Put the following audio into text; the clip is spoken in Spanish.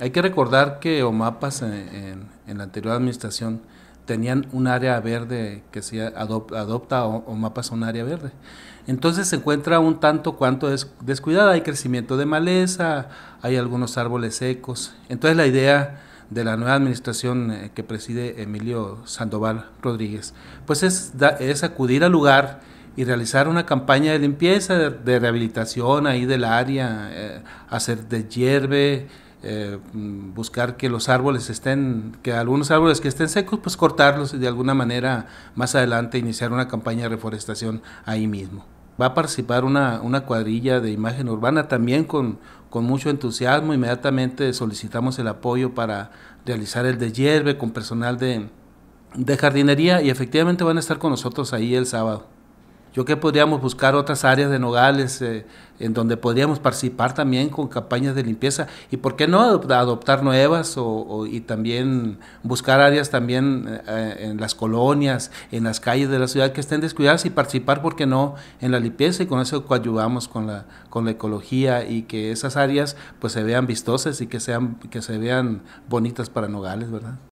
Hay que recordar que OMAPAS eh, en, la anterior administración tenían un área verde que se adop, adopta OMAPAS un área verde. Entonces se encuentra un tanto cuanto descuidada, hay crecimiento de maleza, hay algunos árboles secos. Entonces la idea de la nueva administración eh, que preside Emilio Sandoval Rodríguez, pues es, es acudir al lugar y realizar una campaña de limpieza, de, rehabilitación ahí del área, eh, hacer de hierbe eh, buscar que los árboles estén, que algunos árboles que estén secos, pues cortarlos y de alguna manera más adelante iniciar una campaña de reforestación ahí mismo. Va a participar una, cuadrilla de imagen urbana también con, con, mucho entusiasmo. Inmediatamente solicitamos el apoyo para realizar el deshierve con personal de jardinería y efectivamente van a estar con nosotros ahí el sábado. Yo que podríamos buscar otras áreas de Nogales eh, en donde podríamos participar también con campañas de limpieza y por qué no adoptar nuevas o, y también buscar áreas también eh, eh, en las colonias, en las calles de la ciudad que estén descuidadas y participar, por qué no, en la limpieza y con eso coadyuvamos con la, con la ecología y que esas áreas pues se vean vistosas y que, sean, que se vean bonitas para Nogales, ¿verdad?